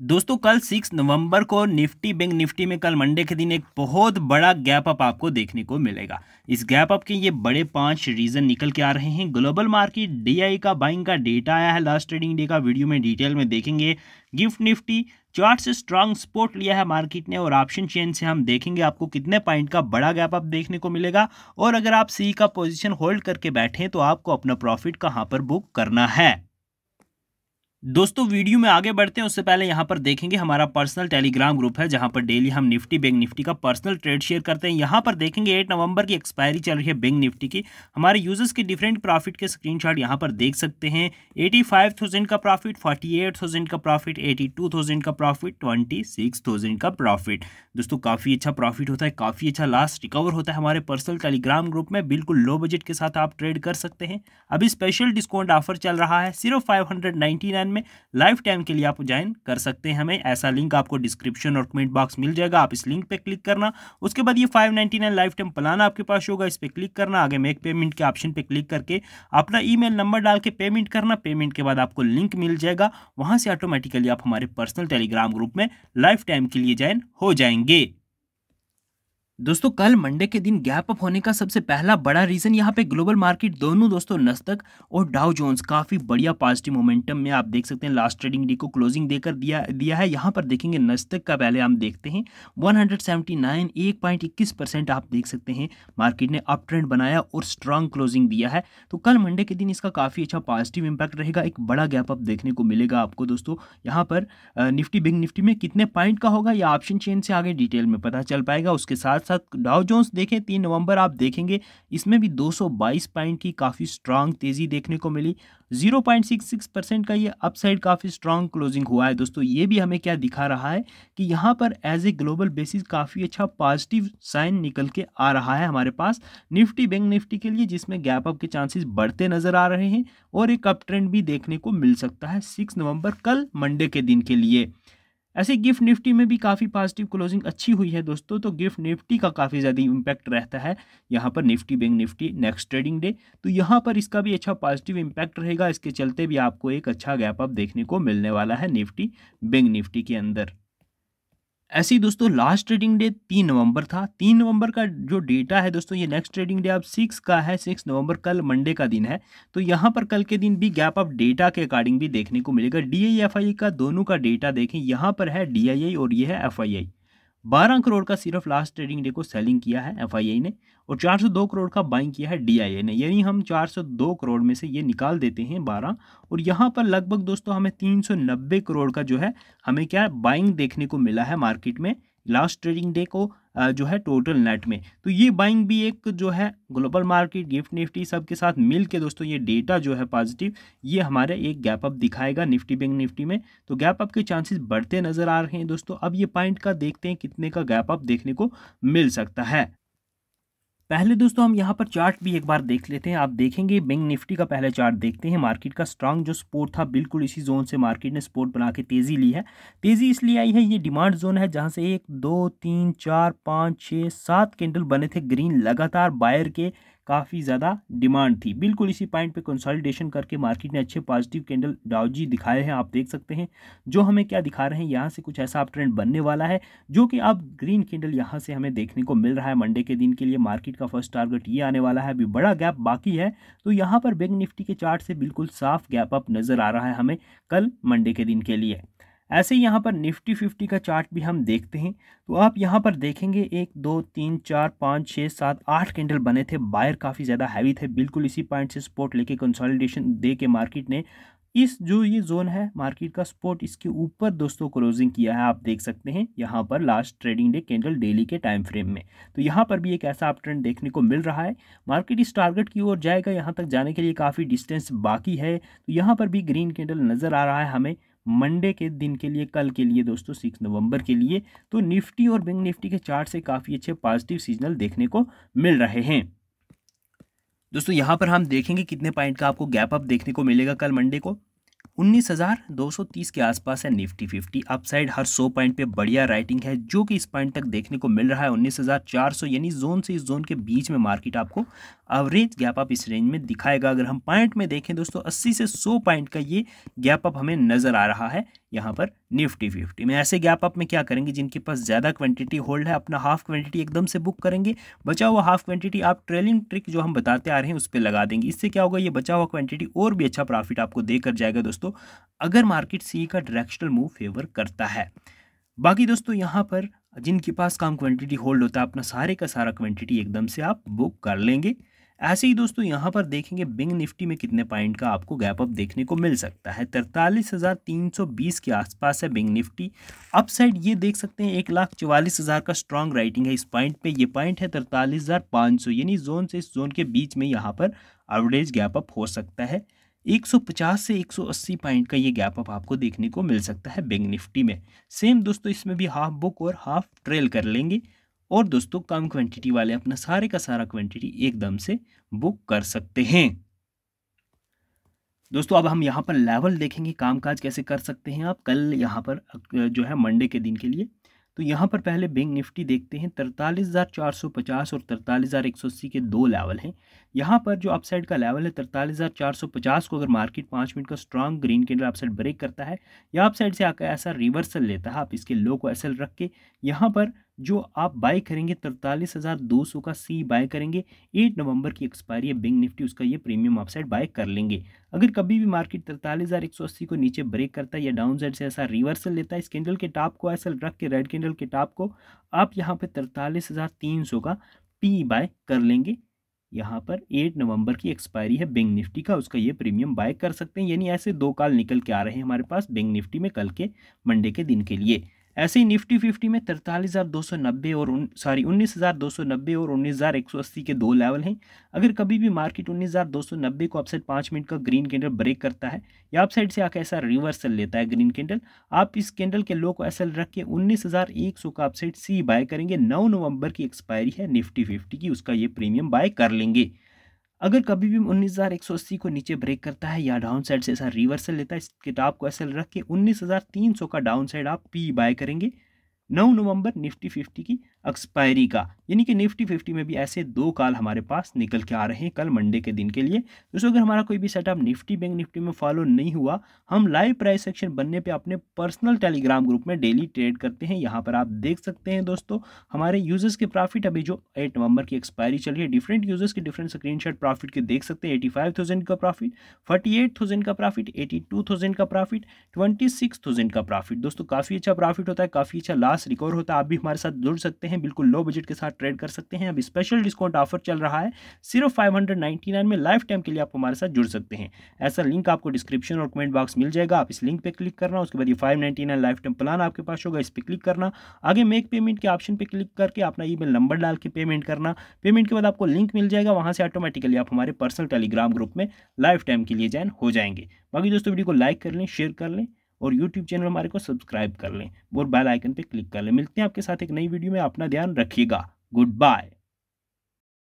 दोस्तों कल सिक्स नवंबर को निफ्टी बैंक निफ्टी में कल मंडे के दिन एक बहुत बड़ा गैप अप आपको देखने को मिलेगा इस गैप अप के ये बड़े पांच रीजन निकल के आ रहे हैं ग्लोबल मार्केट डीआई का बाइंग का डेटा आया है लास्ट ट्रेडिंग डे का वीडियो में डिटेल में देखेंगे गिफ्ट निफ्टी चार्ट से स्ट्रांग सपोर्ट लिया है मार्केट ने और ऑप्शन चेन से हम देखेंगे आपको कितने पॉइंट का बड़ा गैप अप देखने को मिलेगा और अगर आप सी का पोजिशन होल्ड करके बैठें तो आपको अपना प्रॉफिट कहाँ पर बुक करना है दोस्तों वीडियो में आगे बढ़ते हैं उससे पहले यहाँ पर देखेंगे हमारा पर्सनल टेलीग्राम ग्रुप है जहाँ पर डेली हम निफ्टी बैंक निफ्टी का पर्सनल ट्रेड शेयर करते हैं यहाँ पर देखेंगे 8 नवंबर की एक्सपायरी चल रही है बैंक निफ्टी की हमारे यूजर्स के डिफरेंट प्रॉफिट के स्क्रीनशॉट यहाँ पर देख सकते हैं एटी का प्रॉफिट फोर्टी का प्रॉफिट एटी का प्रॉफिट ट्वेंटी का प्रॉफिट दोस्तों काफ़ी अच्छा प्रॉफिट होता है काफ़ी अच्छा लास्ट रिकवर होता है हमारे पर्सनल टेलीग्राम ग्रुप में बिल्कुल लो बजट के साथ आप ट्रेड कर सकते हैं अभी स्पेशल डिस्काउंट ऑफर चल रहा है सिर्फ फाइव में लाइफ टाइम के लिए आप ज्वाइन कर सकते हैं हमें ऐसा लिंक आपको डिस्क्रिप्शन और कमेंट बॉक्स मिल जाएगा आप इस लिंक पर क्लिक करना उसके बाद ये फाइव लाइफ टाइम प्लान आपके पास होगा इस पर क्लिक करना आगे मेक पेमेंट के ऑप्शन पर क्लिक करके अपना ई नंबर डाल के पेमेंट करना पेमेंट के बाद आपको लिंक मिल जाएगा वहाँ से ऑटोमेटिकली आप हमारे पर्सनल टेलीग्राम ग्रुप में लाइफ टाइम के लिए ज्वाइन हो जाएंगे दोस्तों कल मंडे के दिन गैप अप होने का सबसे पहला बड़ा रीजन यहाँ पे ग्लोबल मार्केट दोनों दोस्तों नस्तक और डाउ जोन्स काफ़ी बढ़िया पॉजिटिव मोमेंटम में आप देख सकते हैं लास्ट ट्रेडिंग डे को क्लोजिंग देकर दिया दिया है यहाँ पर देखेंगे नस्तक का पहले हम देखते हैं 179 1.21 परसेंट आप देख सकते हैं मार्केट ने अप ट्रेंड बनाया और स्ट्रांग क्लोजिंग दिया है तो कल मंडे के दिन इसका काफ़ी अच्छा पॉजिटिव इम्पैक्ट रहेगा एक बड़ा गैप अप देखने को मिलेगा आपको दोस्तों यहाँ पर निफ्टी बिग निफ्टी में कितने पॉइंट का होगा या ऑप्शन चेन से आगे डिटेल में पता चल पाएगा उसके साथ साथ साथ डाउ जोन्स देखें तीन नवंबर आप देखेंगे इसमें भी 222 पॉइंट की काफ़ी स्ट्रांग तेज़ी देखने को मिली 0.66 परसेंट का ये अपसाइड काफ़ी स्ट्रांग क्लोजिंग हुआ है दोस्तों ये भी हमें क्या दिखा रहा है कि यहाँ पर एज ए ग्लोबल बेसिस काफ़ी अच्छा पॉजिटिव साइन निकल के आ रहा है हमारे पास निफ्टी बैंक निफ्टी के लिए जिसमें गैप अप के चांसेस बढ़ते नज़र आ रहे हैं और एक अप ट्रेंड भी देखने को मिल सकता है सिक्स नवंबर कल मंडे के दिन के लिए ऐसे गिफ्ट निफ्टी में भी काफ़ी पॉजिटिव क्लोजिंग अच्छी हुई है दोस्तों तो गिफ्ट निफ्टी का काफ़ी ज़्यादा इम्पैक्ट रहता है यहाँ पर Nifty bank Nifty next trading day तो यहाँ पर इसका भी अच्छा पॉजिटिव इम्पैक्ट रहेगा इसके चलते भी आपको एक अच्छा गैप अप देखने को मिलने वाला है निफ्टी बैंक निफ्टी के अंदर ऐसे ही दोस्तों लास्ट ट्रेडिंग डे तीन नवंबर था तीन नवंबर का जो डेटा है दोस्तों ये नेक्स्ट ट्रेडिंग डे अब सिक्स का है सिक्स नवंबर कल मंडे का दिन है तो यहाँ पर कल के दिन भी गैप अप डेटा के अकॉर्डिंग भी देखने को मिलेगा डी का दोनों का डेटा देखें यहाँ पर है डी और ये है एफ बारह करोड़ का सिर्फ लास्ट ट्रेडिंग डे को सेलिंग किया है एफ ने और 402 करोड़ का बाइंग किया है डी ने यानी हम 402 करोड़ में से ये निकाल देते हैं 12 और यहाँ पर लगभग दोस्तों हमें 390 करोड़ का जो है हमें क्या बाइंग देखने को मिला है मार्केट में लास्ट ट्रेडिंग डे को जो है टोटल नेट में तो ये बाइंग भी एक जो है ग्लोबल मार्केट गिफ्ट निफ्टी सब के साथ मिल के दोस्तों ये डेटा जो है पॉजिटिव ये हमारे एक गैप अप दिखाएगा निफ्टी बैंक निफ्टी में तो गैप अप के चांसेस बढ़ते नजर आ रहे हैं दोस्तों अब ये पॉइंट का देखते हैं कितने का गैप अप देखने को मिल सकता है पहले दोस्तों हम यहाँ पर चार्ट भी एक बार देख लेते हैं आप देखेंगे बैंक निफ्टी का पहले चार्ट देखते हैं मार्केट का स्ट्रांग जो सपोर्ट था बिल्कुल इसी जोन से मार्केट ने सपोर्ट बना के तेज़ी ली है तेज़ी इसलिए आई है ये डिमांड जोन है जहाँ से एक दो तीन चार पाँच छः सात कैंडल बने थे ग्रीन लगातार बायर के काफ़ी ज़्यादा डिमांड थी बिल्कुल इसी पॉइंट पे कंसोलिडेशन करके मार्केट ने अच्छे पॉजिटिव कैंडल डाउजी दिखाए हैं आप देख सकते हैं जो हमें क्या दिखा रहे हैं यहाँ से कुछ ऐसा आप ट्रेंड बनने वाला है जो कि अब ग्रीन कैंडल यहाँ से हमें देखने को मिल रहा है मंडे के दिन के लिए मार्केट का फर्स्ट टारगेट ये आने वाला है अभी बड़ा गैप बाकी है तो यहाँ पर बैंक निफ्टी के चार्ट से बिल्कुल साफ गैप अप नज़र आ रहा है हमें कल मंडे के दिन के लिए ऐसे ही यहाँ पर निफ्टी फिफ्टी का चार्ट भी हम देखते हैं तो आप यहाँ पर देखेंगे एक दो तीन चार पाँच छः सात आठ कैंडल बने थे बायर काफ़ी ज़्यादा हैवी थे बिल्कुल इसी पॉइंट से स्पोर्ट लेके कंसोलिडेशन दे के मार्केट ने इस जो ये जोन है मार्केट का स्पोर्ट इसके ऊपर दोस्तों क्लोजिंग किया है आप देख सकते हैं यहाँ पर last trading day candle daily के टाइम फ्रेम में तो यहाँ पर भी एक ऐसा आप ट्रेंड देखने को मिल रहा है मार्केट इस टारगेट की ओर जाएगा यहाँ तक जाने के लिए काफ़ी डिस्टेंस बाकी है तो यहाँ पर भी ग्रीन कैंडल नज़र आ रहा है हमें मंडे के दिन के लिए कल के लिए दोस्तों सिक्स नवंबर के लिए तो निफ्टी और बैंक निफ्टी के चार्ट से काफ़ी अच्छे पॉजिटिव सीजनल देखने को मिल रहे हैं दोस्तों यहाँ पर हम देखेंगे कितने पॉइंट का आपको गैप अप देखने को मिलेगा कल मंडे को उन्नीस हज़ार दो सौ तीस के आसपास है निफ्टी फिफ्टी अपसाइड हर सौ पॉइंट पे बढ़िया राइटिंग है जो कि इस पॉइंट तक देखने को मिल रहा है उन्नीस हज़ार चार सौ यानी जोन से इस जोन के बीच में मार्केट आपको एवरेज गैप अप इस रेंज में दिखाएगा अगर हम पॉइंट में देखें दोस्तों अस्सी से सौ पॉइंट का ये गैप अप हमें नज़र आ रहा है यहाँ पर निफ्टी फिफ्टी में ऐसे गैप अप में क्या करेंगे जिनके पास ज़्यादा क्वांटिटी होल्ड है अपना हाफ क्वांटिटी एकदम से बुक करेंगे बचा हुआ हाफ क्वांटिटी आप ट्रेलिंग ट्रिक जो हम बताते आ रहे हैं उस पर लगा देंगे इससे क्या होगा ये बचा हुआ क्वांटिटी और भी अच्छा प्रॉफिट आपको देकर जाएगा दोस्तों अगर मार्केट सी का डायरेक्शनल मूव फेवर करता है बाकी दोस्तों यहाँ पर जिनके पास काम क्वांटिटी होल्ड होता है अपना सारे का सारा क्वांटिटी एकदम से आप बुक कर लेंगे ऐसे ही दोस्तों यहाँ पर देखेंगे बिंग निफ्टी में कितने पॉइंट का आपको गैप अप देखने को मिल सकता है तरतालीस हज़ार तीन सौ बीस के आसपास है बिंग निफ्टी अप साइड ये देख सकते हैं एक लाख चवालीस हज़ार का स्ट्रांग राइटिंग है इस पॉइंट पे ये पॉइंट है तरतालीस हज़ार पाँच सौ यानी जोन से इस जोन के बीच में यहाँ पर एवरेज गैप अप हो सकता है 150 से 180 पॉइंट का ये गैप अप आपको देखने को मिल सकता है बिंग निफ्टी में सेम दोस्तों इसमें भी हाफ बुक और हाफ ट्रेल कर लेंगे और दोस्तों कम क्वांटिटी वाले अपना सारे का सारा क्वांटिटी एकदम से बुक कर सकते हैं दोस्तों अब हम यहाँ पर लेवल देखेंगे कामकाज कैसे कर सकते हैं आप कल यहाँ पर जो है मंडे के दिन के लिए तो यहाँ पर पहले बैंक निफ्टी देखते हैं तरतालीस हज़ार चार सौ पचास और तरतालीस हज़ार एक सौ अस्सी के दो लेवल हैं यहाँ पर जो अपसाइड का लेवल है तरतालीस हज़ार चार सौ पचास को अगर मार्केट पाँच मिनट का strong green candle upside break करता है या अपसाइड से आकर ऐसा रिवर्सल लेता है आप इसके लो को एसल रख के यहाँ पर जो आप बाय करेंगे तरतालीस हज़ार दो सौ का सी बाय करेंगे एट नवंबर की एक्सपायरी है बैंक निफ्टी उसका ये प्रीमियम अपसाइड बाय कर लेंगे अगर कभी भी मार्केट तरतालीस हज़ार एक सौ अस्सी को नीचे ब्रेक करता है या डाउन साइड से ऐसा रिवर्सल लेता है इस कैंडल के टॉप को ऐसा रख के रेड कैंडल के टॉप को आप यहाँ पर तरतालीस हज़ार तीन सौ का पी बाय कर लेंगे यहाँ पर एट नवंबर की एक्सपायरी है बैंक निफ्टी का उसका ये प्रीमियम बाय कर सकते हैं यानी ऐसे दो काल निकल के आ रहे हैं हमारे पास बैंक निफ्टी में कल के मंडे के दिन के लिए ऐसे ही निफ्टी फिफ्टी में तिरतालीस हज़ार दो सौ नब्बे और सॉरी उन्नीस हज़ार दो सौ नब्बे और उन्नीस हज़ार एक सौ अस्सी के दो लेवल हैं अगर कभी भी मार्केट उन्नीस हज़ार दो सौ नब्बे को अपसाइड पाँच मिनट का ग्रीन कैंडल ब्रेक करता है या अपसाइड से आकर ऐसा रिवर्सल लेता है ग्रीन कैंडल आप इस कैंडल के लो को ऐसा रख के उन्नीस हज़ार एक सौ का अपसाइड सी बाय करेंगे नौ नवंबर की एक्सपायरी है निफ्टी फिफ्टी की उसका ये प्रीमियम बाय कर लेंगे अगर कभी भी उन्नीस हज़ार एक सौ अस्सी को नीचे ब्रेक करता है या डाउन साइड से ऐसा रिवर्सल लेता है इस किताब को ऐसा रख के उन्नीस हज़ार तीन सौ का डाउन साइड आप पी बाय करेंगे नौ नवंबर निफ्टी फिफ्टी की एक्सपायरी का यानी कि निफ्टी फिफ्टी में भी ऐसे दो काल हमारे पास निकल के आ रहे हैं कल मंडे के दिन के लिए दोस्तों अगर हमारा कोई भी सेटअप निफ्टी बैंक निफ्टी में फॉलो नहीं हुआ हम लाइव प्राइस सेक्शन बनने पर अपने पर्सनल टेलीग्राम ग्रुप में डेली ट्रेड करते हैं यहाँ पर आप देख सकते हैं दोस्तों हमारे यूजर्स के प्रॉफिट अभी जो एट नवंबर की एक्सपायरी चल रही है डिफरेंट यूजर्स के डिफरेंट स्क्रीन प्रॉफिट के देख सकते हैं एटी फाइव थाउजेंड का प्रॉफिट फोर्टी एट थाउजेंड का प्रॉफिट एटी टू थाउजेंड का प्रॉफिट ट्वेंटी सिक्स का प्रॉफिट दोस्तों काफ़ी अच्छा प्रॉफिट होता है काफ़ी अच्छा लास्ट रिकॉर्ड होता है आप भी हमारे साथ जुड़ सकते हैं बिल्कुल लो बजट के साथ ट्रेड कर सकते हैं अभी स्पेशल डिस्काउंट ऑफर चल रहा है सिर्फ फाइव में लाइफ टाइम के लिए आप हमारे साथ जुड़ सकते हैं ऐसा लिंक आपको डिस्क्रिप्शन और कमेंट बॉक्स मिल जाएगा आप इस लिंक पर क्लिक करना उसके बाद ये फाइव लाइफ टाइम प्लान आपके पास होगा इस पर क्लिक करना आगे मेक पेमेंट के ऑप्शन पर क्लिक करके अपना ई नंबर डाल के पेमेंट करना पेमेंट के बाद आपको लिंक मिल जाएगा वहाँ से ऑटोमेटिकली आप हमारे पर्सनल टेलीग्राम ग्रुप में लाइफ टाइम के लिए ज्वाइन हो जाएंगे बाकी दोस्तों वीडियो को लाइक कर लें शेयर कर लें और यूट्यूब चैनल हमारे को सब्सक्राइब कर लें और बेल आइकन पर क्लिक कर लें मिलते हैं आपके साथ एक नई वीडियो में अपना ध्यान रखिएगा Goodbye.